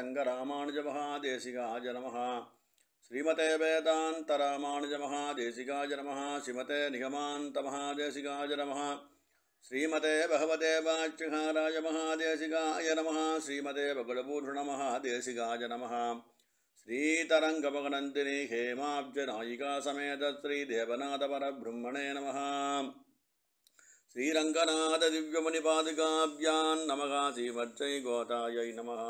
रङ्गरामानुजमः देशिगाजनमः श्रीमते वेदान्तरामानुजमः देशिगायनमः श्रीमते निगमान्तमहादेशिगाजनमः श्रीमते भगवते वाच्यगाराय महादेशिगाय नमः श्रीमते बगुलपूषनमः देशिगायनमः श्रीतरङ्गभगदन्दिनी हेमाब्जनायिकासमेत श्रीदेवनाथपरब्रह्मणे नमः श्रीरङ्गनाथदिव्यमुनिपादिकाव्यां नमः गोतायै नमः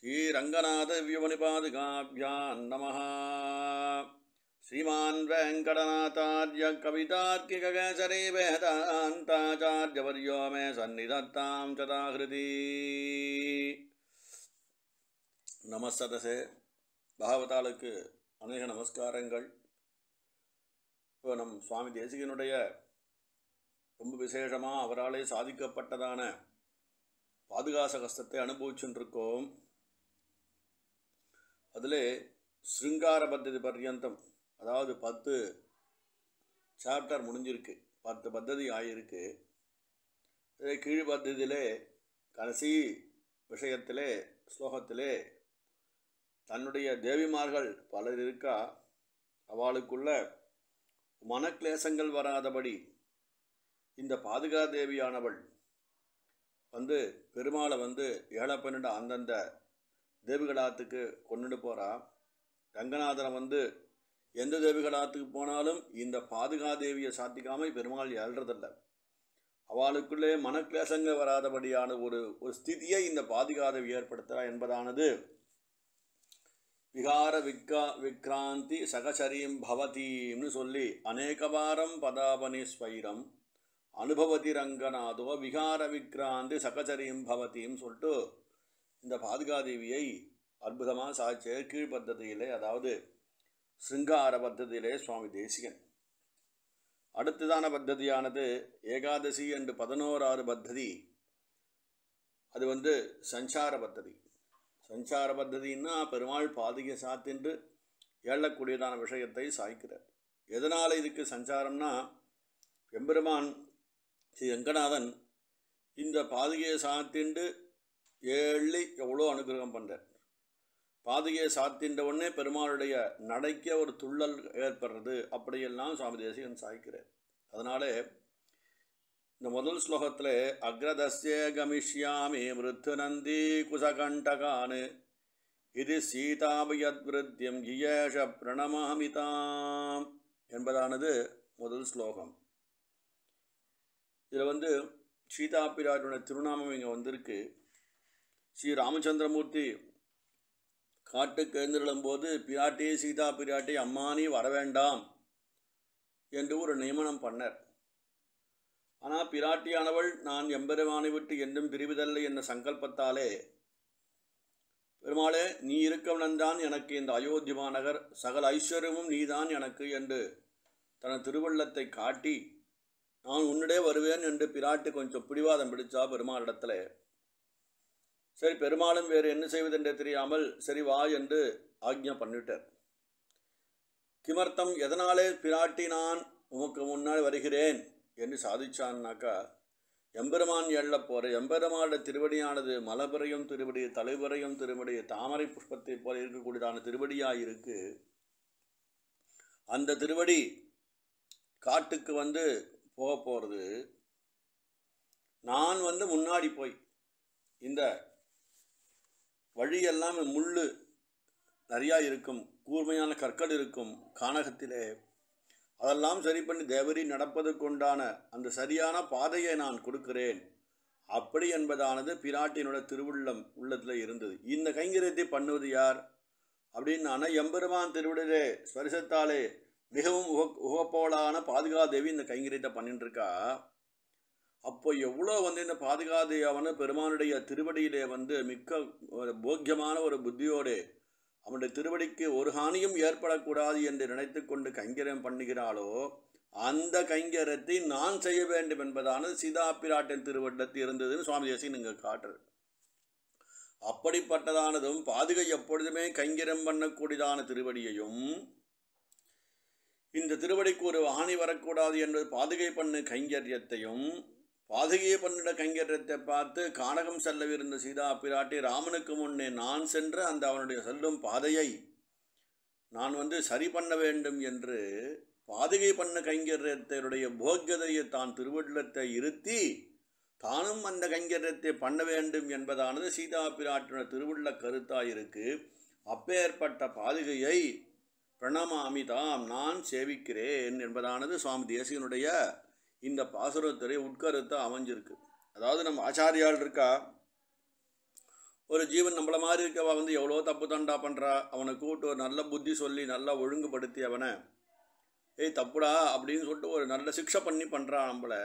ஸ்ரீரங்கநாதவியுமனிபாதுகாபியான் நம ஸ்ரீமான் வெங்கடநாத்தாரிய கவிதார்க்கிகேசரி வேதாந்தாச்சாரியவரியோ மே சந்நிதத்தாம் சதாகிருதி நமஸ்ததசே பகவதாலுக்கு அநேக நமஸ்காரங்கள் இப்போ நம் சுவாமி தேசிகனுடைய ரொம்ப விசேஷமாக அவராலே சாதிக்கப்பட்டதான பாதுகாச கஷ்டத்தை அதில் ஸ்ருங்கார பத்ததி பர்யந்தம் அதாவது பத்து சாப்டர் முடிஞ்சிருக்கு பத்து பத்ததி ஆகியிருக்கு இதே கீழ் பத்ததியில் கடைசி விஷயத்திலே ஸ்லோகத்திலே தன்னுடைய தேவிமார்கள் பலர் இருக்கா அவளுக்குள்ள மனக்லேசங்கள் வராதபடி இந்த பாதுகா தேவியானவள் வந்து பெருமாளை வந்து ஏழை ஏழப்பனிட அந்தந்த தேவிகடாத்துக்கு கொண்டுட்டு போகிறான் ரங்கநாதரை வந்து எந்த தேவிகடாத்துக்கு போனாலும் இந்த பாதுகாதேவியை சாத்திக்காமல் பெருமாள் எழுறதில்லை அவளுக்குள்ளே மனக்லேசங்க வராதபடியான ஒரு ஒரு ஸ்திதியை இந்த பாதுகாதேவி ஏற்படுத்துகிறா என்பதானது விகார விக்கா விக்ராந்தி சகசரீம் பவதீம்னு சொல்லி அநேகவாரம் பதாபனி ஸ்வைரம் அனுபவதி ரங்கநாதோ விகார விக்ராந்தி சகசரீம் பவதீம் சொல்லிட்டு இந்த பாதுகாதேவியை அற்புதமாக சாதிச்ச கீழ் பத்ததியிலே அதாவது சிங்கார பத்ததியிலே சுவாமி தேசிகன் அடுத்ததான பத்ததியானது ஏகாதசி என்று பதினோராறு பத்ததி அது வந்து சஞ்சார பத்ததி சஞ்சார பத்ததின்னா பெருமாள் பாதிகை சாத்தின்று எழக்கூடியதான விஷயத்தை சாய்க்கிறார் எதனால் இதுக்கு சஞ்சாரம்னா எம்பெருமான் ஸ்ரீ ரங்கநாதன் இந்த பாதுகையை சாத்திண்டு ஏழி எவ்வளோ அனுகிரகம் பண்ணுற பாதுகையை சாத்தின்ற உடனே பெருமாளுடைய நடைக்க ஒரு துள்ளல் ஏற்படுறது அப்படியெல்லாம் சுவாமி தேசிகன் சாய்க்கிறார் அதனாலே இந்த முதல் ஸ்லோகத்தில் அக்ரதஸ்ய கமிஷ்யாமி மிருத்து நந்தி குசகண்டகானு இது விருத்தியம் யேஷ பிரணமாமிதாம் என்பதானது முதல் ஸ்லோகம் இதில் வந்து சீதாபிராட்டுடைய திருநாமம் இங்கே வந்திருக்கு ஸ்ரீ ராமச்சந்திரமூர்த்தி காட்டுக்கு போது பிராட்டி சீதா பிராட்டி அம்மானி வேண்டாம் என்று ஒரு நியமனம் பண்ணர் ஆனால் பிராட்டியானவள் நான் எம்பெருமானை விட்டு என்றும் பிரிவதில்லை என்ற சங்கல்பத்தாலே பெருமாளே நீ இருக்கவனந்தான் எனக்கு இந்த அயோத்தி மாநகர் சகல ஐஸ்வர்யமும் நீதான் எனக்கு என்று தனது திருவள்ளத்தை காட்டி நான் உன்னிடே வருவேன் என்று பிராட்டி கொஞ்சம் பிடிவாதம் பிடிச்சா பெருமாளிடத்தில் சரி பெருமாளும் வேறு என்ன செய்வதென்றே தெரியாமல் சரி வா என்று ஆக்ஞா பண்ணிவிட்டார் கிமர்த்தம் எதனாலே பிராட்டி நான் உமக்கு முன்னால் வருகிறேன் என்று சாதிச்சான்னாக்கா எம்பெருமான் எள்ள போற எம்பெருமான திருவடியானது மலபுரையும் திருவடி தலைவரையும் திருவடி தாமரை புஷ்பத்தை போல இருக்கக்கூடியதான திருவடியாக இருக்கு அந்த திருவடி காட்டுக்கு வந்து போக போகிறது நான் வந்து முன்னாடி போய் இந்த வழியெல்லாம் முள் நிறையா இருக்கும் கூர்மையான கற்கள் இருக்கும் கானகத்திலே அதெல்லாம் சரி பண்ணி தேவரி நடப்பதற்குண்டான அந்த சரியான பாதையை நான் கொடுக்கிறேன் அப்படி என்பதானது பிராட்டினோட திருவுள்ளம் உள்ளத்தில் இருந்தது இந்த கைங்கரியத்தை பண்ணுவது யார் அப்படின்னு நான் எம்பெருமான் திருவிடரே ஸ்பரிசத்தாலே மிகவும் உக உகப்போலான பாதுகா தேவி இந்த கைங்கரியத்தை பண்ணிட்டுருக்கா அப்போ எவ்வளோ வந்து இந்த பாதுகாதையாவன பெருமானுடைய திருவடியிலே வந்து மிக்க ஒரு போக்கியமான ஒரு புத்தியோடு அவனுடைய திருவடிக்கு ஒரு ஹானியும் ஏற்படக்கூடாது என்று நினைத்து கொண்டு கைங்கரம் பண்ணுகிறாளோ அந்த கைங்கரத்தை நான் செய்ய வேண்டும் என்பதானது சீதா பிராட்டின் திருவட்டத்தில் இருந்ததுன்னு சுவாமி தேசி நீங்கள் காட்டுறது அப்படிப்பட்டதானதும் பாதுகை எப்பொழுதுமே கைங்கரம் பண்ணக்கூடியதான திருவடியையும் இந்த திருவடிக்கு ஒரு ஆணி வரக்கூடாது என்பது பாதுகை பண்ணு கைங்கரியத்தையும் பாதகிய பண்ணிட கைங்கரத்தை பார்த்து கானகம் செல்லவிருந்த சீதா பிராட்டி ராமனுக்கு முன்னே நான் சென்று அந்த அவனுடைய செல்லும் பாதையை நான் வந்து சரி பண்ண வேண்டும் என்று பாதகை பண்ண கைங்கரத்தருடைய போக்கியதையை தான் திருவள்ளத்தை இருத்தி தானும் அந்த கைங்கரத்தை பண்ண வேண்டும் என்பதானது சீதா பிராட்டின திருவுள்ள இருக்கு அப்பேற்பட்ட பாதுகையை பிரணமாமிதாம் நான் சேவிக்கிறேன் என்பதானது சுவாமி தேசியனுடைய இந்த பாசுரத்துறை உட்கருத்தை அமைஞ்சிருக்கு அதாவது நம்ம ஆச்சாரியால் இருக்கா ஒரு ஜீவன் நம்மளை மாதிரி இருக்கவா வந்து எவ்வளோ தப்பு தண்டா பண்ணுறா அவனை கூப்பிட்டு ஒரு நல்ல புத்தி சொல்லி நல்லா ஒழுங்குபடுத்தி அவனை ஏய் தப்புடா அப்படின்னு சொல்லிட்டு ஒரு நல்ல சிக்ஷை பண்ணி பண்ணுறான் நம்மளை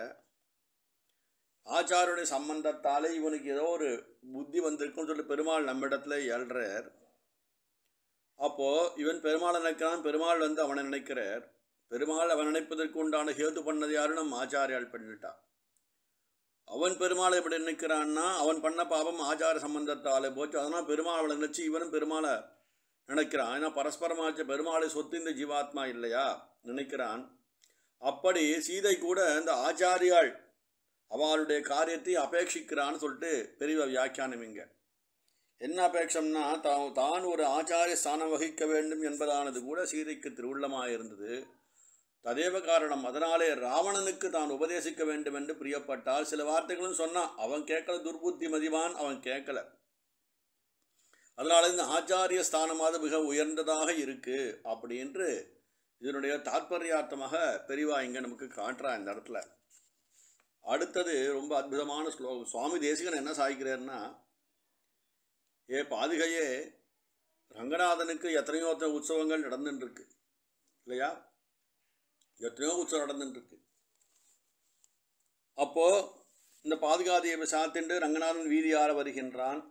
ஆச்சாருடைய சம்பந்தத்தாலே இவனுக்கு ஏதோ ஒரு புத்தி வந்திருக்குன்னு சொல்லி பெருமாள் நம்மிடத்துல எழுறார் அப்போது இவன் பெருமாளை நினைக்கிறான் பெருமாள் வந்து அவனை நினைக்கிறார் பெருமாள் அவன் நினைப்பதற்கு உண்டான ஹேது பண்ணது யாருன்னு ஆச்சாரியால் பண்ணிட்டான் அவன் பெருமாளை எப்படி நினைக்கிறான்னா அவன் பண்ண பாவம் ஆச்சார சம்பந்தத்தால் போச்சு அதனால் பெருமாள் அவளை நினச்சி இவனும் பெருமாளை நினைக்கிறான் ஏன்னா பரஸ்பரமாச்ச பெருமாளை சொத்து இந்த ஜீவாத்மா இல்லையா நினைக்கிறான் அப்படி சீதை கூட இந்த ஆச்சாரியாள் அவளுடைய காரியத்தை அபேட்சிக்கிறான்னு சொல்லிட்டு பெரிய வியாக்கியானம் இங்கே என்ன அபேட்சம்னா தான் தான் ஒரு ஆச்சாரிய ஸ்தானம் வகிக்க வேண்டும் என்பதானது கூட சீதைக்கு திருவுள்ளமாக இருந்தது ததேவ காரணம் அதனாலே ராவணனுக்கு தான் உபதேசிக்க வேண்டும் என்று பிரியப்பட்டால் சில வார்த்தைகளும் சொன்னான் அவன் கேட்கல துர்புத்தி மதிவான் அவன் கேட்கல அதனால இந்த ஆச்சாரிய ஸ்தானமாவது மிக உயர்ந்ததாக இருக்கு என்று இதனுடைய தாற்பயார்த்தமாக பெரிவா இங்கே நமக்கு காட்டுறா இந்த இடத்துல அடுத்தது ரொம்ப அற்புதமான ஸ்லோகம் சுவாமி தேசிகன் என்ன சாய்க்கிறேன்னா ஏ பாதுகையே ரங்கநாதனுக்கு எத்தனையோ உற்சவங்கள் நடந்துட்டுருக்கு இல்லையா எத்தனையோ உற்சவம் நடந்துட்டுருக்கு அப்போது இந்த பாதுகாதேவி சாத்திண்டு ரங்கநாதன் வீதி ஆற வருகின்றான்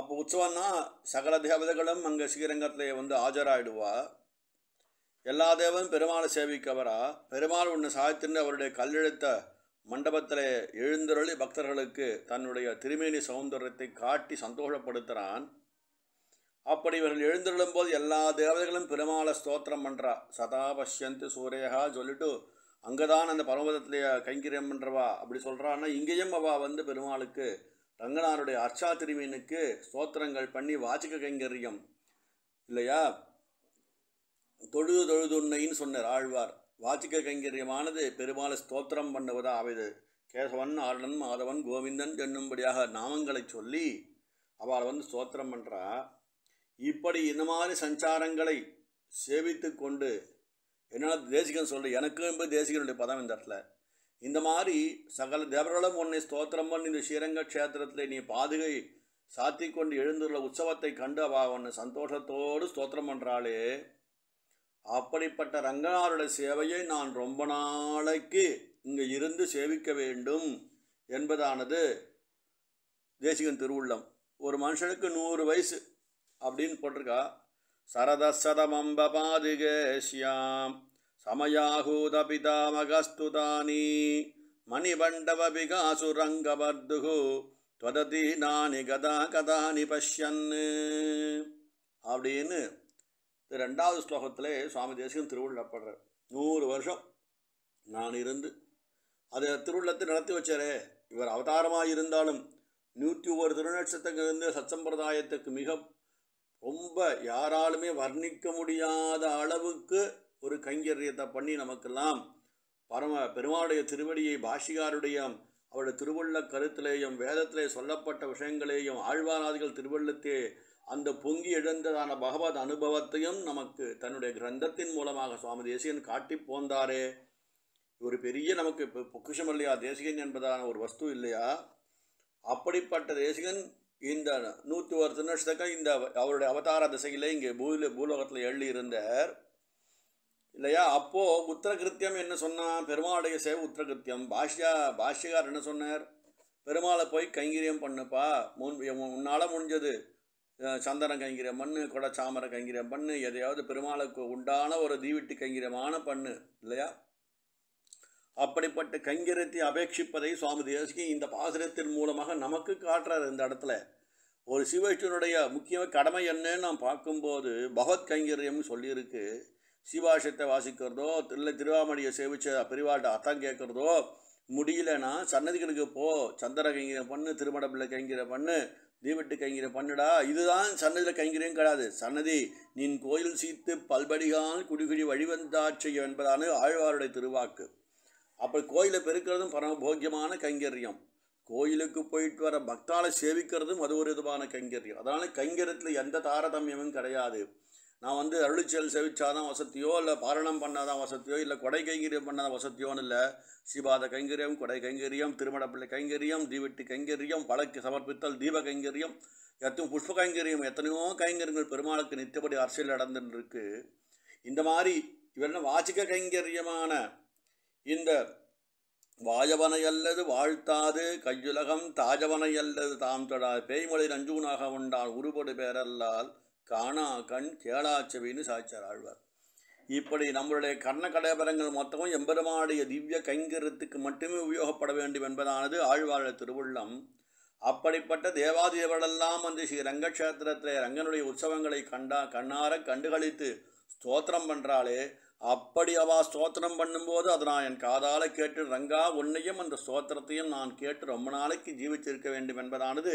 அப்போ உற்சவம்னா சகல தேவதைகளும் அங்கே ஸ்ரீரங்கத்தில் வந்து ஆஜராயிடுவா எல்லா தேவனும் பெருமாளை சேவிக்கவரா பெருமாள் ஒன்று சாத்திண்டு அவருடைய கல்லெழுத்த மண்டபத்தில் எழுந்தருளி பக்தர்களுக்கு தன்னுடைய திருமேனி சௌந்தரியத்தை காட்டி சந்தோஷப்படுத்துகிறான் அப்படி இவர்கள் எழுந்திருளும் போது எல்லா தேவதைகளும் பெருமாளை ஸ்தோத்திரம் பண்ணுறா சதா பஷ்யந்து சூரேகா சொல்லிட்டு அங்கே தான் அந்த பரமதத்துடைய கைங்கரியம் பண்ணுறவா அப்படி சொல்கிறான்னா இங்கேயும் அவா வந்து பெருமாளுக்கு ரங்கனாருடைய அர்ச்சா திருமீனுக்கு ஸ்தோத்திரங்கள் பண்ணி வாச்சிக்க கைங்கரியம் இல்லையா தொழுது தொழுதுன்னைன்னு சொன்னார் ஆழ்வார் வாச்சிக்க கைங்கரியமானது பெருமாளை ஸ்தோத்திரம் பண்ணுவதா ஆவது கேசவன் ஆளன் மாதவன் கோவிந்தன் என்னும்படியாக நாமங்களை சொல்லி அவள் வந்து ஸ்தோத்திரம் பண்ணுறா இப்படி இந்த மாதிரி சஞ்சாரங்களை சேவித்து கொண்டு என்னால் தேசிகன் சொல்கிற எனக்கும் என்பது தேசிகனுடைய பதம் இந்த இடத்துல இந்த மாதிரி சகல தேவர்களும் உன்னை ஸ்தோத்திரம் பண்ணி இந்த ஸ்ரீரங்க க்ஷேத்திரத்தில் நீ பாதுகை சாத்தி கொண்டு எழுந்துள்ள உற்சவத்தை கண்டு அவ உன்னை சந்தோஷத்தோடு ஸ்தோத்திரம் பண்ணுறாளே அப்படிப்பட்ட ரங்கனாருடைய சேவையை நான் ரொம்ப நாளைக்கு இங்கே இருந்து சேவிக்க வேண்டும் என்பதானது தேசிகன் திருவுள்ளம் ஒரு மனுஷனுக்கு நூறு வயசு அப்படின்னு போட்டிருக்கா சரதசதமம்பபாதிகேஷ்யாம் சமயாகூத பிதாமகஸ்துதானி மணிமண்டப விகாசுரங்கபர்துகு துவததி நானி கதா கதானி பஷ்யன் அப்படின்னு ரெண்டாவது ஸ்லோகத்திலே சுவாமி தேசியம் திருவிழப்படுறார் நூறு வருஷம் நான் இருந்து அதை திருவிழத்தை நடத்தி வச்சாரே இவர் அவதாரமாக இருந்தாலும் நூற்றி ஒரு திருநட்சத்திரத்திலிருந்து சச்சம்பிரதாயத்துக்கு மிக ரொம்ப யாராலுமே வர்ணிக்க முடியாத அளவுக்கு ஒரு கைங்கரியத்தை பண்ணி நமக்கெல்லாம் பரம பெருமாளுடைய திருவடியை பாஷிகாருடைய அவருடைய திருவள்ள கருத்திலேயும் வேதத்திலே சொல்லப்பட்ட விஷயங்களையும் ஆழ்வாராதிகள் திருவள்ளத்தே அந்த பொங்கி எழுந்ததான பகவத் அனுபவத்தையும் நமக்கு தன்னுடைய கிரந்தத்தின் மூலமாக சுவாமி தேசிகன் காட்டி போந்தாரே ஒரு பெரிய நமக்கு பொக்கிஷம் இல்லையா தேசிகன் என்பதான ஒரு வஸ்து இல்லையா அப்படிப்பட்ட தேசிகன் இந்த நூற்றி ஒரு திருநட்சத்திரக்க இந்த அவருடைய அவதார திசையில் இங்கே பூல பூலோகத்தில் எழுதி இருந்தார் இல்லையா அப்போது உத்தரகிருத்தியம் என்ன சொன்னான் பெருமாளுடைய சேவை உத்தரகிருத்தியம் பாஷ்யா பாஷ்யகார் என்ன சொன்னார் பெருமாளை போய் கைங்கரியம் பண்ணுப்பா முன் முன்னால் முடிஞ்சது சந்தனம் கைங்கரியம் பண்ணு குடச்சாமரை கைங்கரியம் பண்ணு எதையாவது பெருமாளுக்கு உண்டான ஒரு தீவிட்டு கைங்கரியமான பண்ணு இல்லையா அப்படிப்பட்ட கைங்கரத்தை அபேட்சிப்பதை சுவாமி தேசிகி இந்த பாசனத்தின் மூலமாக நமக்கு காட்டுறார் இந்த இடத்துல ஒரு சிவாஷ்டனுடைய முக்கிய கடமை என்னன்னு நாம் பார்க்கும்போது பகவத் கைங்கரியம்னு சொல்லியிருக்கு சிவாஷத்தை வாசிக்கிறதோ இல்லை திருவாமணியை சேவிச்ச பெரிவாட்டை அத்தான் கேட்குறதோ முடியலன்னா சன்னதிகளுக்கு போ சந்திர கைங்கிற பண்ணு திருமடப்பில் கைங்கிற பண்ணு தீவெட்டு கைங்கிற பண்ணுடா இதுதான் சன்னதியில் கைங்கிரியம் கிடையாது சன்னதி நின் கோயில் சீத்து பல்படிகால் குடிகுடி வழிவந்தாட்சியம் என்பதான ஆழ்வாருடைய திருவாக்கு அப்படி கோயிலை பெருக்கிறதும் பரமபோக்கியமான கைங்கரியம் கோயிலுக்கு போயிட்டு வர பக்தாலை சேவிக்கிறதும் அது ஒரு விதமான கைங்கரியம் அதனால் கைங்கரியத்தில் எந்த தாரதமியமும் கிடையாது நான் வந்து அருளிச்சல் சேவிச்சாதான் வசதியோ இல்லை பாரணம் பண்ணாதான் வசதியோ இல்லை கொடை கைங்கரியம் பண்ணாதான் வசதியோன்னு இல்லை சிவாத கைங்கரியம் கொடை கைங்கரியம் திருமணப்பிள்ளை கைங்கரியம் தீவெட்டு கைங்கரியம் பழக்கு சமர்ப்பித்தல் தீப கைங்கரியம் எத்தனை புஷ்ப கைங்கரியம் எத்தனையோ கைங்கரியங்கள் பெருமாளுக்கு நித்தபடி அரசியல் நடந்துருக்கு இந்த மாதிரி இவரெல்லாம் வாசிக்க கைங்கரியமான இந்த அல்லது வாழ்த்தாது கையுலகம் அல்லது தாம் தொடா பேய்மொழி நஞ்சூனாக உண்டான் உருபடு பேரல்லால் காணா கண் கேளாச்சவின்னு சாய்ச்சார் ஆழ்வார் இப்படி நம்மளுடைய கர்ண கடைபரங்கள் மொத்தமும் எம்பெருமானுடைய திவ்ய கைங்கரத்துக்கு மட்டுமே உபயோகப்பட வேண்டும் என்பதானது ஆழ்வாழ திருவுள்ளம் அப்படிப்பட்ட தேவாதேவரெல்லாம் வந்து ஸ்ரீ ரங்கக்ஷேத்திரத்தில் ரங்கனுடைய உற்சவங்களை கண்டா கண்ணார கண்டுகளித்து ஸ்தோத்திரம் பண்ணுறாலே அப்படி அவா ஸ்தோத்திரம் பண்ணும்போது அதை நான் என் காதால் கேட்டு ரங்கா உன்னையும் அந்த ஸ்தோத்திரத்தையும் நான் கேட்டு ரொம்ப நாளைக்கு ஜீவிச்சிருக்க வேண்டும் என்பதானது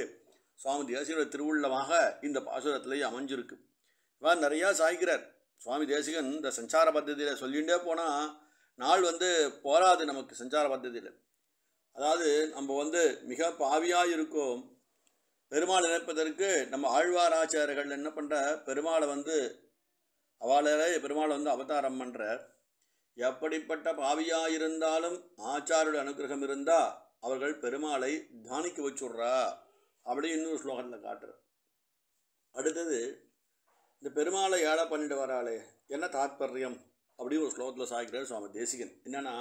சுவாமி தேசிகனோட திருவுள்ளமாக இந்த பாசுரத்திலேயே அமைஞ்சிருக்கு இவர் நிறையா சாய்க்கிறார் சுவாமி தேசிகன் இந்த சஞ்சார பద్ధதியில் சொல்லிகிட்டே போனால் நாள் வந்து போராது நமக்கு சஞ்சார பద్ధதியில் அதாவது நம்ம வந்து மிக பாவியாக இருக்கோம் பெருமாள் நினைப்பதற்கு நம்ம ஆழ்வாராச்சாரர்கள் என்ன பண்ணுற பெருமாளை வந்து அவளால் பெருமாள் வந்து அவதாரம் பண்ணுற எப்படிப்பட்ட பாவியாக இருந்தாலும் ஆச்சாரோட அனுகிரகம் இருந்தால் அவர்கள் பெருமாளை தானிக்க வச்சுட்றா அப்படி இன்னொரு ஸ்லோகத்தில் காட்டுறார் அடுத்தது இந்த பெருமாளை ஏழை பண்ணிட்டு வராளே என்ன தாத்பரியம் அப்படி ஒரு ஸ்லோகத்தில் சாய்க்கிறார் சுவாமி தேசிகன் என்னன்னா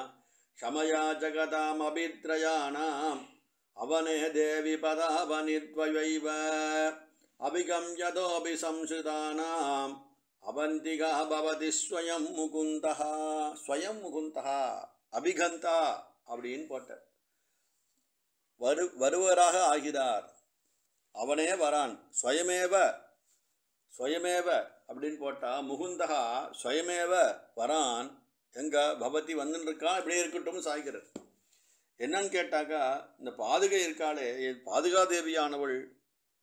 சமயா ஜகதாம் அபித்ரயானாம் அவனே தேவி அபிகம் அபிகம்யதோபி சம்ஸ்ருதானாம் அவந்திகா பவதி ஸ்வயம் முகுந்தா ஸ்வயம் முகுந்தா அபிகந்தா அப்படின்னு போட்டார் வரு வருவராக ஆகிறார் அவனே வரான் ஸ்வயமேவ ஸ்வயமேவ அப்படின்னு போட்டால் முகுந்தா ஸ்வயமேவ வரான் எங்கே பவதி வந்துருக்கா இப்படியே இருக்கட்டும் சாய்கிறார் என்னன்னு கேட்டாக்கா இந்த பாதுகை இருக்காளே தேவியானவள்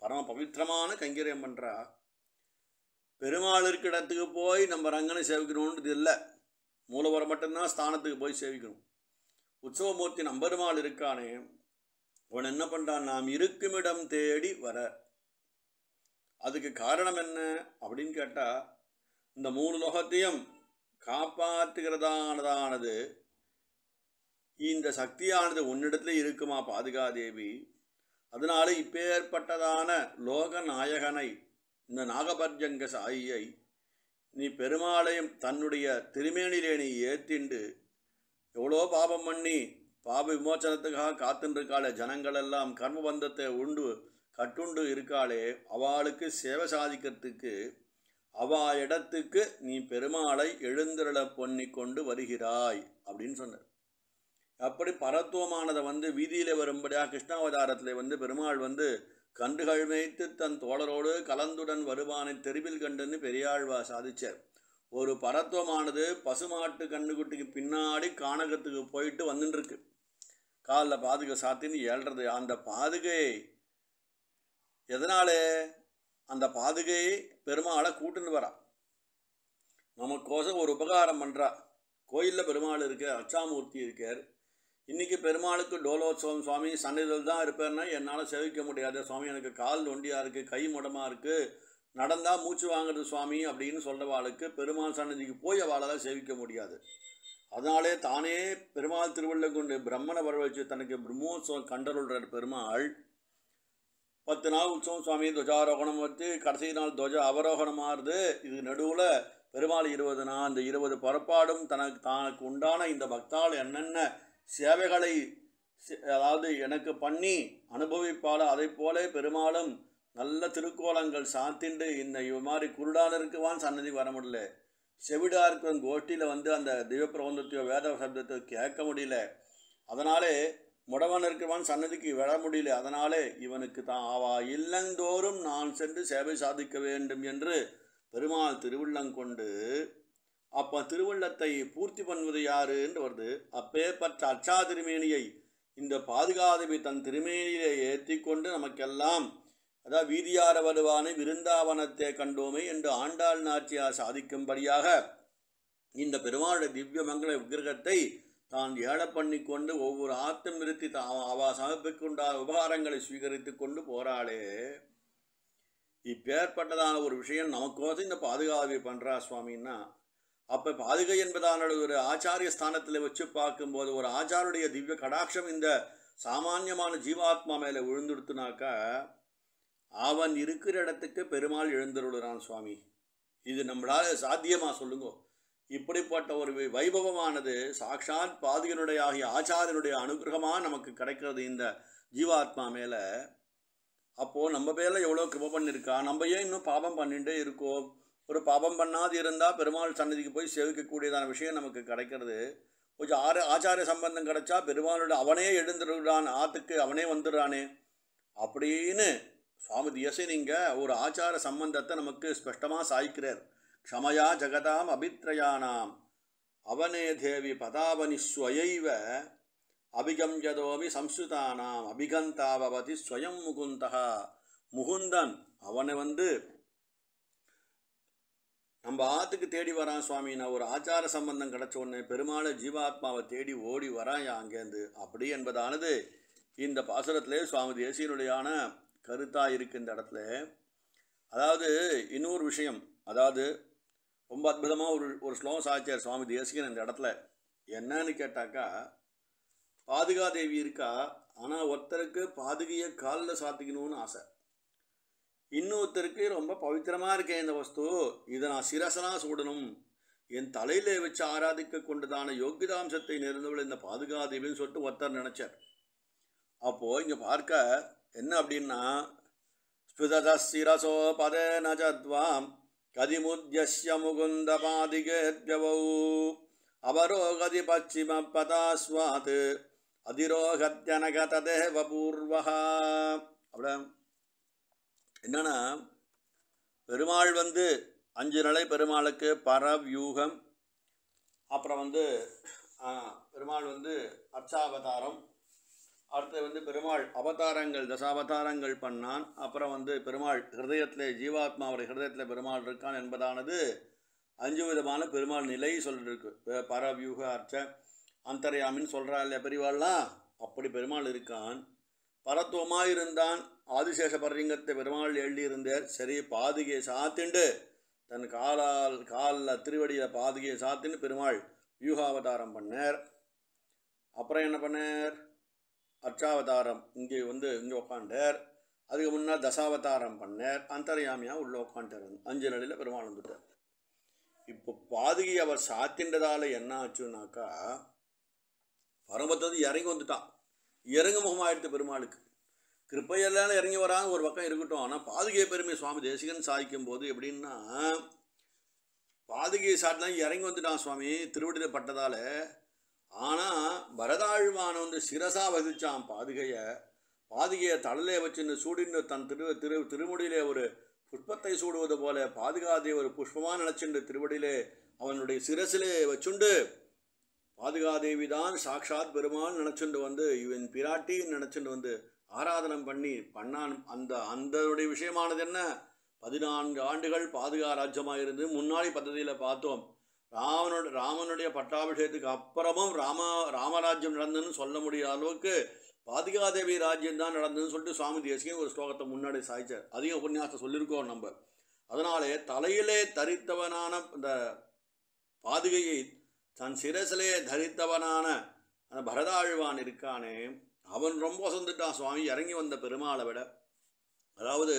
பரம பவித்திரமான கைங்கரியம் பண்ணுறா பெருமாள் இருக்கிற இடத்துக்கு போய் நம்ம ரங்கனை சேவிக்கணும்ன்றது இல்லை மூலவரம் மட்டும்தான் ஸ்தானத்துக்கு போய் சேவிக்கணும் உற்சவமூர்த்தி நம்பெருமாள் இருக்கானே அவன் என்ன பண்ணுறான் நாம் இருக்குமிடம் தேடி வர அதுக்கு காரணம் என்ன அப்படின்னு கேட்டால் இந்த மூணு லோகத்தையும் காப்பாற்றுகிறதானதானது இந்த சக்தியானது உன்னிடத்துல இருக்குமா பாதுகாதேவி அதனால இப்பேற்பட்டதான லோக நாயகனை இந்த நாகபர்ஜங்க சாயியை நீ பெருமாளையும் தன்னுடைய திருமேனிலே நீ ஏற்றிண்டு எவ்வளோ பாபம் பண்ணி பாப விமோச்சனத்துக்காக காத்துருக்காளே ஜனங்களெல்லாம் கர்மபந்தத்தை உண்டு கட்டுண்டு இருக்காளே அவளுக்கு சேவை சாதிக்கிறதுக்கு அவ இடத்துக்கு நீ பெருமாளை எழுந்திரள பொன்னி கொண்டு வருகிறாய் அப்படின்னு சொன்னார் அப்படி பரத்துவமானதை வந்து வீதியில் வரும்படியாக கிருஷ்ணாவதாரத்தில் வந்து பெருமாள் வந்து கன்றுகள் மேய்த்து தன் தோழரோடு கலந்துடன் வருவானை தெருவில் கண்டுன்னு பெரியாழ்வா சாதிச்சார் ஒரு பரத்துவமானது பசுமாட்டு கண்ணுக்குட்டிக்கு பின்னாடி காணகத்துக்கு போயிட்டு வந்துட்டுருக்கு காலில் பாதுகை சாத்தின்னு ஏழுறது அந்த பாதுகை எதனால் அந்த பாதுகை பெருமாளை கூட்டுன்னு வரா நமக்கோசம் ஒரு உபகாரம் பண்ணுறா கோயிலில் பெருமாள் இருக்கார் அச்சாமூர்த்தி இருக்கார் இன்றைக்கி பெருமாளுக்கு டோலோத்சவம் சுவாமி சன்னிதில் தான் இருப்பேன்னா என்னால் செவிக்க முடியாது சுவாமி எனக்கு கால் நொண்டியாக இருக்குது கை முடமாக இருக்குது நடந்தால் மூச்சு வாங்குறது சுவாமி அப்படின்னு சொல்கிறவாளுக்கு பெருமாள் சன்னதிக்கு போய் அவளால் சேவிக்க முடியாது அதனாலே தானே பெருமாள் திருவள்ள கொண்டு பிரம்மனை வர வச்சு தனக்கு பிரம்மோத்சவம் கண்டருள்றார் பெருமாள் பத்து நாள் உற்சவம் சுவாமி துவஜாரோகணம் வச்சு கடைசி நாள் துவஜ அவரோகணம் இது நடுவில் பெருமாள் இருபது நாள் அந்த இருபது புறப்பாடும் தனக்கு தனக்கு உண்டான இந்த பக்தால் என்னென்ன சேவைகளை அதாவது எனக்கு பண்ணி அனுபவிப்பாளோ அதை போல பெருமாளும் நல்ல திருக்கோலங்கள் சாத்திண்டு இந்த மாதிரி குருடாளருக்கு வான் சன்னதி வர முடியல செவிடா இருக்கிற கோஷ்டியில் வந்து அந்த தெய்வ பிரபந்தத்தையோ வேத சப்தத்தையோ கேட்க முடியல அதனாலே முடவன் இருக்கிறவன் சன்னதிக்கு விட முடியல அதனாலே இவனுக்கு தான் ஆவா இல்லந்தோறும் நான் சென்று சேவை சாதிக்க வேண்டும் என்று பெருமாள் கொண்டு அப்போ திருவள்ளத்தை பூர்த்தி பண்ணுவது யாரு என்று வருது அப்பேற்பற்ற அச்சா திருமேனியை இந்த பாதுகாதவி தன் திருமேனியை ஏற்றி கொண்டு நமக்கெல்லாம் அதாவது வீதியார வருவானை விருந்தாவனத்தை கண்டோமே என்று ஆண்டாள் நாச்சியார் சாதிக்கும்படியாக இந்த பெருமாளுடைய திவ்ய மங்கள விக்கிரகத்தை தான் ஏழை பண்ணி கொண்டு ஒவ்வொரு ஆத்தம் இருத்தி அவ சமர்ப்பிக்கின்றார் உபகாரங்களை சுவீகரித்து கொண்டு போகிறாளே இப்பேற்பட்டதான ஒரு விஷயம் நமக்கோசம் இந்த பாதுகாவை பண்ணுறா சுவாமின்னா அப்போ பாதுகை என்பதான ஒரு ஆச்சாரிய ஸ்தானத்தில் வச்சு பார்க்கும்போது ஒரு ஆச்சாருடைய திவ்ய கடாட்சம் இந்த சாமானியமான ஜீவாத்மா மேலே விழுந்துடுத்துனாக்கா அவன் இருக்கிற இடத்துக்கு பெருமாள் எழுந்தருளுறான் சுவாமி இது நம்மளால் சாத்தியமாக சொல்லுங்க இப்படிப்பட்ட ஒரு வைபவமானது சாக்ஷாத் பாதுகனுடைய ஆகிய ஆச்சாரியனுடைய அனுகிரகமாக நமக்கு கிடைக்கிறது இந்த ஜீவாத்மா மேலே அப்போது நம்ம பேரில் எவ்வளோ கிருப பண்ணியிருக்கா நம்ம ஏன் இன்னும் பாபம் பண்ணிகிட்டே இருக்கோம் ஒரு பாபம் பண்ணாது இருந்தால் பெருமாள் சன்னதிக்கு போய் சேவிக்கக்கூடியதான விஷயம் நமக்கு கிடைக்கிறது கொஞ்சம் ஆறு ஆச்சாரிய சம்பந்தம் கிடைச்சா பெருமாளோட அவனே எழுந்துடுறான் ஆற்றுக்கு அவனே வந்துடுறானே அப்படின்னு சுவாமி நீங்கள் ஒரு ஆச்சார சம்பந்தத்தை நமக்கு ஸ்பஷ்டமாக சாய்க்கிறார் க்ஷமயா ஜகதாம் அபித்ரயானாம் அவனே தேவி பதாபனி ஸ்வயைவ ஜதோவி சம்ஸ்கிருதானாம் அபிகந்தாபவதி ஸ்வயம் முகுந்தா முகுந்தன் அவனை வந்து நம்ம ஆத்துக்கு தேடி வரான் சுவாமி நான் ஒரு ஆச்சார சம்பந்தம் கிடச்ச உடனே பெருமாளை ஜீவாத்மாவை தேடி ஓடி வரான் அங்கேருந்து அப்படி என்பதானது இந்த பாசுரத்திலே சுவாமி தேசியனுடையான கருத்தாக இருக்குது இந்த இடத்துல அதாவது இன்னொரு விஷயம் அதாவது ரொம்ப அற்புதமாக ஒரு ஒரு ஸ்லோகம் சாய்ச்சார் சுவாமி தேசிகன் இந்த இடத்துல என்னன்னு கேட்டாக்கா பாதுகாதேவி இருக்கா ஆனால் ஒருத்தருக்கு பாதுகையை காலில் சாத்திக்கணும்னு ஆசை இன்னொருத்தருக்கு ரொம்ப பவித்திரமாக இருக்கேன் இந்த வஸ்து இதை நான் சிரசனாக சூடணும் என் தலையில் வச்சு ஆராதிக்க கொண்டதான யோகிதாம்சத்தை நிறந்தவள் இந்த பாதுகாது அப்படின்னு சொல்லிட்டு ஒருத்தர் நினச்சார் அப்போது இங்கே பார்க்க என்ன அப்படின்னா சிரசோ பதே நஜத்வாம் கதிமுத்திய முகுந்த பாதிகேத்யவௌ கதி பச்சிம பதாஸ்வாத் அதிரோகத்யனகததேவ பூர்வா என்னென்னா பெருமாள் வந்து அஞ்சு நிலை பெருமாளுக்கு பரவியூகம் அப்புறம் வந்து பெருமாள் வந்து அர்ச்சாவதாரம் அடுத்து வந்து பெருமாள் அவதாரங்கள் தசாவதாரங்கள் பண்ணான் அப்புறம் வந்து பெருமாள் ஜீவாத்மா அவருடைய ஹிருதயத்தில் பெருமாள் இருக்கான் என்பதானது அஞ்சு விதமான பெருமாள் நிலை சொல்லிருக்கு பரவியூக அர்ச்ச அந்தரையாமின்னு சொல்கிறா இல்லையா பெரியவாள்லாம் அப்படி பெருமாள் இருக்கான் பரத்துவமாக இருந்தான் ஆதிசேஷ பரலிங்கத்தை பெருமாள் எழுதியிருந்தார் சரி பாதுகையை சாத்திண்டு தன் காலால் காலில் திருவடியில் பாதுகையை சாத்தின்னு பெருமாள் வியூகாவதாரம் பண்ணார் அப்புறம் என்ன பண்ணார் அர்ச்சாவதாரம் இங்கே வந்து இங்கே உட்காண்டார் அதுக்கு முன்னால் தசாவதாரம் பண்ணார் அந்தரியாமியாக உள்ளே உட்காண்டார் அஞ்சு நிலையில் பெருமாள் வந்துட்டார் இப்போ பாதுகி அவர் சாத்தின்றதால என்ன ஆச்சுனாக்கா பரமத்தது இறங்கி வந்துட்டான் இறங்கு முகமாயிடுத்து பெருமாளுக்கு கிருப்பையெல்லாம் இறங்கி வரான்னு ஒரு பக்கம் இருக்கட்டும் ஆனால் பாதுகை பெருமை சுவாமி தேசிகன் சாதிக்கும் போது எப்படின்னா பாதுகை சாட்டெலாம் இறங்கி வந்துட்டான் சுவாமி திருவிடியில் பட்டதால் ஆனால் பரதாழ்வான் வந்து சிரசா வகிச்சான் பாதுகையை பாதுகையை தடலே வச்சுன்னு சூடின்னு தன் திரு திரு திருமுடியிலே ஒரு புஷ்பத்தை சூடுவது போல பாதுகாதே ஒரு புஷ்பமாக நினச்சிண்டு திருவடியிலே அவனுடைய சிரசிலே வச்சுண்டு பாதுகாதேவி தான் சாக்ஷாத் பெருமான் நினச்சிட்டு வந்து இவன் பிராட்டின்னு நினச்சிட்டு வந்து ஆராதனம் பண்ணி பண்ணான் அந்த அந்தனுடைய விஷயமானது என்ன பதினான்கு ஆண்டுகள் பாதுகா ராஜ்யமாக இருந்து முன்னாடி பத்ததியில் பார்த்தோம் ராமனோட ராமனுடைய பட்டாபிஷேகத்துக்கு அப்புறமும் ராம ராமராஜ்யம் நடந்ததுன்னு சொல்ல முடியாத அளவுக்கு பாதிகாதேவி ராஜ்யம் தான் நடந்ததுன்னு சொல்லிட்டு சுவாமி தேசியம் ஒரு ஸ்லோகத்தை முன்னாடி சாய்ச்சார் அதிக உபன்யாசத்தை சொல்லியிருக்கோம் நம்ம அதனாலே தலையிலே தரித்தவனான இந்த பாதுகையை தன் சிரசிலே தரித்தவனான அந்த பரதாழ்வான் இருக்கானே அவன் ரொம்ப சொந்துட்டான் சுவாமி இறங்கி வந்த பெருமாளை விட அதாவது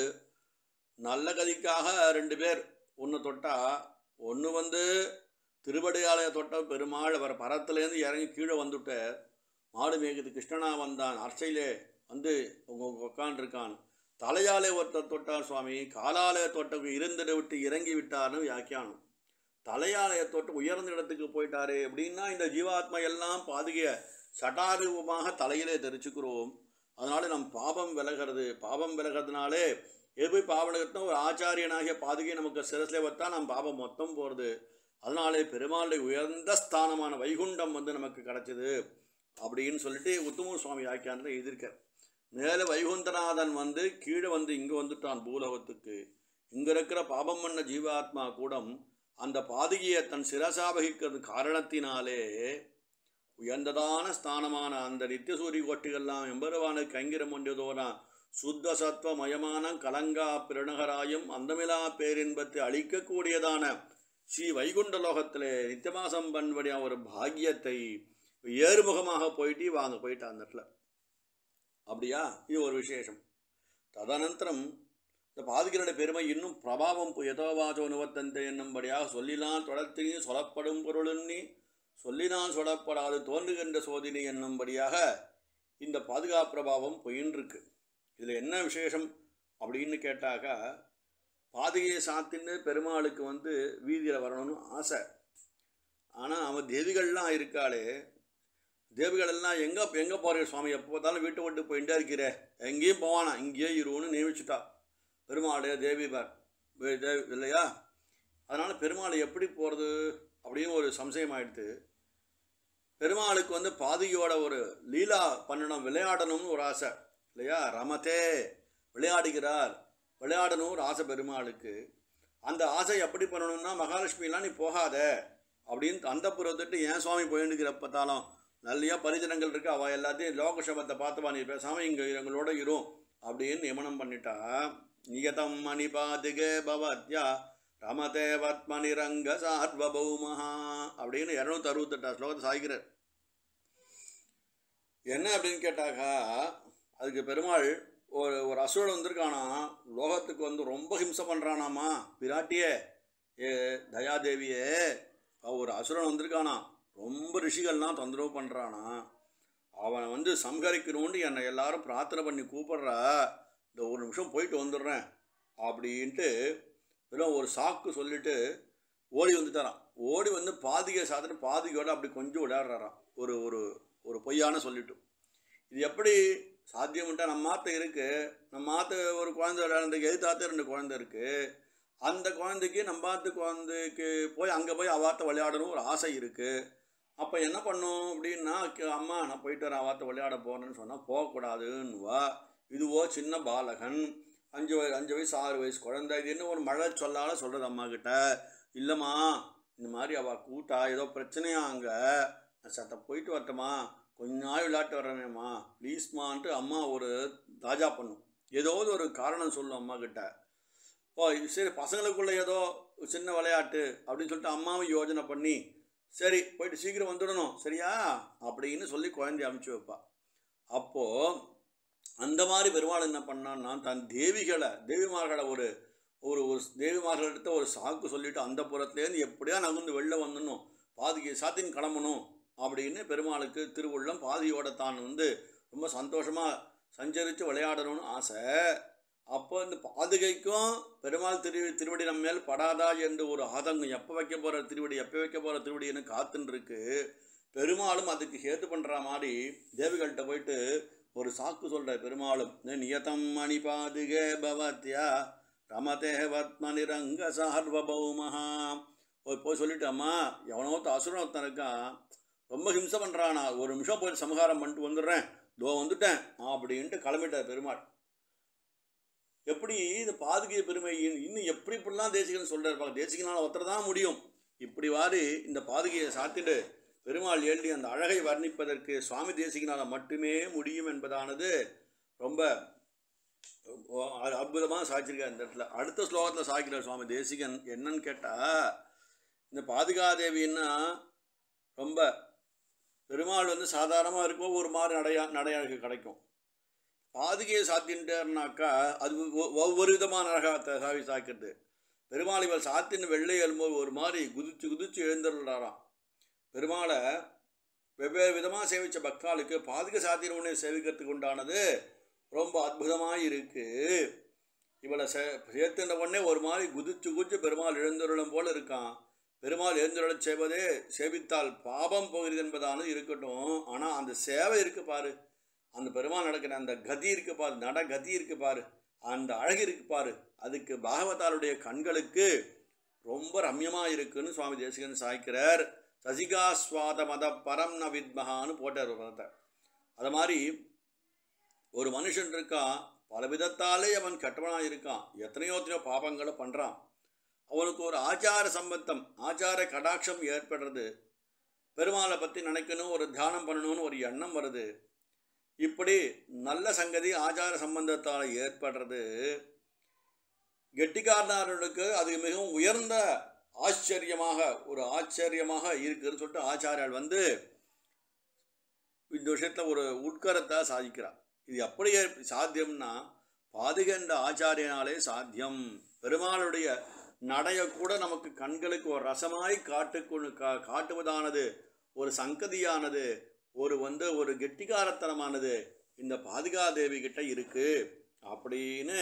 நல்ல கதிக்காக ரெண்டு பேர் ஒன்று தொட்டா ஒன்று வந்து திருவடியாலய தொட்ட பெருமாள் அவர் பரத்துலேருந்து இறங்கி கீழே வந்துட்டு மாடு மேகத்து கிருஷ்ணனா வந்தான் அர்ச்சையிலே வந்து உங்கள் உட்காண்டிருக்கான் தலையாலே ஒருத்தர் தொட்டார் சுவாமி காலாலே தொட்டக்கு இருந்துட்டு விட்டு இறங்கி விட்டார்னு வியாக்கியானம் தலையாலயத்தோட்டு உயர்ந்த இடத்துக்கு போயிட்டாரு அப்படின்னா இந்த ஜீவாத்மா எல்லாம் பாதுகைய சட்டாரூபமாக தலையிலே தெரிச்சுக்கிறோம் அதனால நம் பாபம் விலகிறது பாபம் விலகிறதுனாலே எது போய் பாவம் ஒரு ஆச்சாரியனாகிய பாதுகையை நமக்கு சிரசில் வைத்தா நம் பாபம் மொத்தம் போகிறது அதனாலே பெருமாளுடைய உயர்ந்த ஸ்தானமான வைகுண்டம் வந்து நமக்கு கிடச்சிது அப்படின்னு சொல்லிட்டு உத்தமூர் சுவாமி ஆக்கியான எதிர்க்க மேலே வைகுந்தநாதன் வந்து கீழே வந்து இங்கே வந்துட்டான் பூலோகத்துக்கு இங்கே இருக்கிற பாபம் பண்ண ஜீவாத்மா கூடம் அந்த பாதகியை தன் சிரசாபகிக்கிறது காரணத்தினாலே உயர்ந்ததான ஸ்தானமான அந்த நித்தியசூரி கோட்டிகள்லாம் எம்பருவான கைங்கிரம் ஒன்றியதோனா சுத்த சத்வமயமான கலங்கா பிரணகராயும் அந்தமிலா பேரின்பத்தை அழிக்கக்கூடியதான ஸ்ரீ வைகுண்ட லோகத்திலே நித்தியமாசம் பண்படியா ஒரு பாக்கியத்தை ஏறுமுகமாக போயிட்டு வாங்க போயிட்டா அந்த அப்படியா இது ஒரு விசேஷம் ததனந்தரம் இந்த பாதுகிரோட பெருமை இன்னும் பிரபாவம் எதோவாச்சோ நுவத்தந்தை என்னும்படியாக சொல்லினான் தொடர்த்தினி சொல்லப்படும் பொருளுன்னி சொல்லினான் சொல்லப்படாது தோன்றுகின்ற சோதினி என்னும்படியாக இந்த பாதுகாப்பு பிரபாவம் பொயின்றிருக்கு இதில் என்ன விசேஷம் அப்படின்னு கேட்டாக்கா பாதுகையை சாத்தின்னு பெருமாளுக்கு வந்து வீதியில் வரணும்னு ஆசை ஆனால் அவன் தேவிகள்லாம் இருக்காளே தேவிகளெல்லாம் எங்கே எங்கே போகிறேன் சுவாமி எப்போ பார்த்தாலும் வீட்டை விட்டு போயிட்டே இருக்கிறே எங்கேயும் போவானா இங்கேயே இருன்னு நியமிச்சுட்டா பெருமாளுடைய தேவி இல்லையா அதனால் பெருமாள் எப்படி போகிறது அப்படின்னு ஒரு சம்சயம் ஆயிடுத்து பெருமாளுக்கு வந்து பாதியோட ஒரு லீலா பண்ணணும் விளையாடணும்னு ஒரு ஆசை இல்லையா ரமத்தே விளையாடுகிறார் விளையாடணும் ஒரு ஆசை பெருமாளுக்கு அந்த ஆசை எப்படி பண்ணணும்னா மகாலட்சுமிலாம் நீ போகாத அப்படின்னு அந்த புறத்துட்டு ஏன் சுவாமி போயின்னுக்கிற பார்த்தாலும் நல்லையா பரிஜனங்கள் இருக்கு அவள் எல்லாத்தையும் லோகசபத்தை பார்த்தவா நீ பேசாமல் இங்கே எங்களோட இரும் அப்படின்னு நியமனம் பண்ணிட்டா नियतं मणिपातिके भवत्या ரமதே வத்மனிரங்க சார்வபௌமஹா அப்படின்னு இரநூத்தி அறுபத்தெட்டா ஸ்லோகத்தை சாய்கிறார் என்ன அப்படின்னு கேட்டாக்கா அதுக்கு பெருமாள் ஒரு ஒரு அசுரன் வந்திருக்கானா லோகத்துக்கு வந்து ரொம்ப ஹிம்சை பண்ணுறானாமா பிராட்டியே ஏ தயாதேவியே ஒரு அசுரன் வந்திருக்கானா ரொம்ப ரிஷிகள்லாம் தொந்தரவு பண்ணுறானா அவனை வந்து சம்ஹரிக்கணும்னு என்னை எல்லாரும் பிரார்த்தனை பண்ணி கூப்பிடுறா இந்த ஒரு நிமிஷம் போயிட்டு வந்துடுறேன் அப்படின்ட்டு வெறும் ஒரு சாக்கு சொல்லிவிட்டு ஓடி வந்துட்டாரான் ஓடி வந்து பாதிகை சாதனை பாதிகையோட அப்படி கொஞ்சம் விளையாடுறாரான் ஒரு ஒரு ஒரு பொய்யான சொல்லிட்டு இது எப்படி சாத்தியம்ட்டா நம்ம மாத்த இருக்குது நம்ம மாத்த ஒரு குழந்தை விளையாடுறதுக்கு எழுத்தாத்த ரெண்டு குழந்தை இருக்குது அந்த குழந்தைக்கு நம்ம ஆத்து குழந்தைக்கு போய் அங்கே போய் அவாத்த விளையாடணும் ஒரு ஆசை இருக்குது அப்போ என்ன பண்ணும் அப்படின்னா அம்மா நான் போயிட்டு வரேன் அவாத்த விளையாட போகிறேன்னு சொன்னால் போகக்கூடாதுன்னுவா இதுவோ சின்ன பாலகன் அஞ்சு வயசு அஞ்சு வயசு ஆறு வயசு குழந்தை இது என்ன ஒரு மழை சொல்லால் சொல்கிறது அம்மா கிட்ட இல்லைம்மா இந்த மாதிரி அவள் கூட்டா ஏதோ பிரச்சனையா அங்கே சத்த போயிட்டு வரட்டுமா கொஞ்ச நாள் விளையாட்டு வர்றேனேம்மா ப்ளீஸ்மான்ட்டு அம்மா ஒரு தாஜா பண்ணும் ஏதாவது ஒரு காரணம் சொல்லும் அம்மா கிட்ட ஓ சரி பசங்களுக்குள்ளே ஏதோ சின்ன விளையாட்டு அப்படின்னு சொல்லிட்டு அம்மாவும் யோஜனை பண்ணி சரி போயிட்டு சீக்கிரம் வந்துடணும் சரியா அப்படின்னு சொல்லி குழந்தைய அமுச்சு வைப்பா அப்போது அந்த மாதிரி பெருமாள் என்ன பண்ணான்னா தான் தேவிகளை தேவிமார்களை ஒரு ஒரு ஒரு தேவிமார்களிடத்த ஒரு சாக்கு சொல்லிவிட்டு அந்த புறத்துலேருந்து எப்படியா வந்து வெளில வந்துடணும் பாதிக்கு சாத்தின் கிளம்பணும் அப்படின்னு பெருமாளுக்கு திருவுள்ளம் பாதியோட தான் வந்து ரொம்ப சந்தோஷமாக சஞ்சரித்து விளையாடணும்னு ஆசை அப்போ இந்த பாதுகைக்கும் பெருமாள் திரு திருவடி நம்ம மேல் படாதா என்று ஒரு ஆதங்கம் எப்போ வைக்க போகிற திருவடி எப்போ வைக்க போகிற திருவடின்னு காத்துன்னு இருக்கு பெருமாளும் அதுக்கு ஹேத்து பண்ணுற மாதிரி தேவிகள்கிட்ட போயிட்டு ஒரு சாக்கு சொல்கிற பெருமாளும் நியதம் பாதுகே பவத்யா ரமதே வத்ம நிரங்க சார்வபௌமஹா ஒரு போய் சொல்லிட்டு அம்மா எவனோ அசுரனொத்தன் இருக்கான் ரொம்ப ஹிம்சை பண்ணுறான் நான் ஒரு நிமிஷம் போய் சமகாரம் பண்ணிட்டு வந்துடுறேன் தோ வந்துட்டேன் அப்படின்ட்டு கிளம்பிட்டார் பெருமாள் எப்படி இந்த பாதுகை பெருமை இன்னும் எப்படி இப்படிலாம் தேசிகன் சொல்கிறார் தேசிகனால் ஒருத்தர் தான் முடியும் இப்படி வாரி இந்த பாதுகையை சாத்திட்டு பெருமாள் எழுதி அந்த அழகை வர்ணிப்பதற்கு சுவாமி தேசிகனால் மட்டுமே முடியும் என்பதானது ரொம்ப அற்புதமாக சாய்ச்சிருக்கார் இந்த இடத்துல அடுத்த ஸ்லோகத்தில் சாய்க்கிறார் சுவாமி தேசிகன் என்னன்னு கேட்டால் இந்த பாதுகாதேவின்னா ரொம்ப பெருமாள் வந்து சாதாரணமாக இருக்கும் ஒரு மாதிரி நடையா நடையாக கிடைக்கும் பாதுகையை சாத்தின்ட்டார்னாக்கா அது ஒவ்வொரு விதமான அழகாக சாவி சாய்க்கிறது பெருமாள் இவர் சாத்தின்னு வெள்ளை எழும்போது ஒரு மாதிரி குதிச்சு குதிச்சு எழுந்துடுறாராம் பெருமாளை வெவ்வேறு விதமாக சேவித்த பக்தாளுக்கு பாதுக சாத்திரம்னு சேவிக்கிறதுக்கு உண்டானது ரொம்ப அற்புதமாக இருக்குது இவளை சே சேர்த்துன உடனே ஒரு மாதிரி குதிச்சு குதிச்சு பெருமாள் எழுந்தருளும் போல் இருக்கான் பெருமாள் எழுந்தருளச் செய்வதே சேவித்தால் பாபம் போகிறது என்பதானது இருக்கட்டும் ஆனால் அந்த சேவை இருக்குது பாரு அந்த பெருமாள் நடக்கிற அந்த கதி இருக்குது பாரு நட கதி இருக்குது பாரு அந்த அழகு இருக்குது பாரு அதுக்கு பாகவதாருடைய கண்களுக்கு ரொம்ப ரம்யமாக இருக்குன்னு சுவாமி தேசிகன் சாய்க்கிறார் சசிகாஸ்வாத மத பரம் ந வித்மகான்னு போட்டார் ஒரு பதத்தை அது மாதிரி ஒரு மனுஷன் இருக்கான் பல விதத்தாலே அவன் கட்டவனாக இருக்கான் எத்தனையோ எத்தனையோ பாபங்களை பண்ணுறான் அவனுக்கு ஒரு ஆச்சார சம்பந்தம் ஆச்சார கடாட்சம் ஏற்படுறது பெருமாளை பற்றி நினைக்கணும் ஒரு தியானம் பண்ணணும்னு ஒரு எண்ணம் வருது இப்படி நல்ல சங்கதி ஆச்சார சம்பந்தத்தால் ஏற்படுறது கெட்டிக்காரனார்களுக்கு அது மிகவும் உயர்ந்த ஆச்சரியமாக ஒரு ஆச்சரியமாக இருக்குதுன்னு சொல்லிட்டு ஆச்சாரியால் வந்து இந்த விஷயத்தில் ஒரு உட்கரத்தை சாதிக்கிறார் இது அப்படியே சாத்தியம்னா பாதுகின்ற ஆச்சாரியனாலே சாத்தியம் பெருமாளுடைய நடையை கூட நமக்கு கண்களுக்கு ஒரு ரசமாய் காட்டு கா காட்டுவதானது ஒரு சங்கதியானது ஒரு வந்து ஒரு கெட்டிகாரத்தனமானது இந்த பாதுகா தேவி கிட்ட இருக்குது அப்படின்னு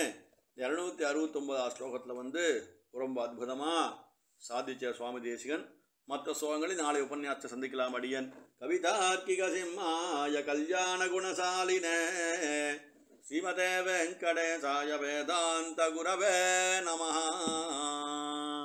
இரநூத்தி அறுபத்தொம்பதாம் ஸ்லோகத்தில் வந்து ரொம்ப அற்புதமாக சாதிச்ச சுவாமி தேசிகன் மற்ற சோகங்களை நாளை உபன்யாசத்தை சந்திக்கலாம் அடியன் கவிதார்க்கிக சிம்மாய கல்யாண குணசாலினே ஸ்ரீமதே வெங்கடேசாய வேதாந்த குரவே நமஹா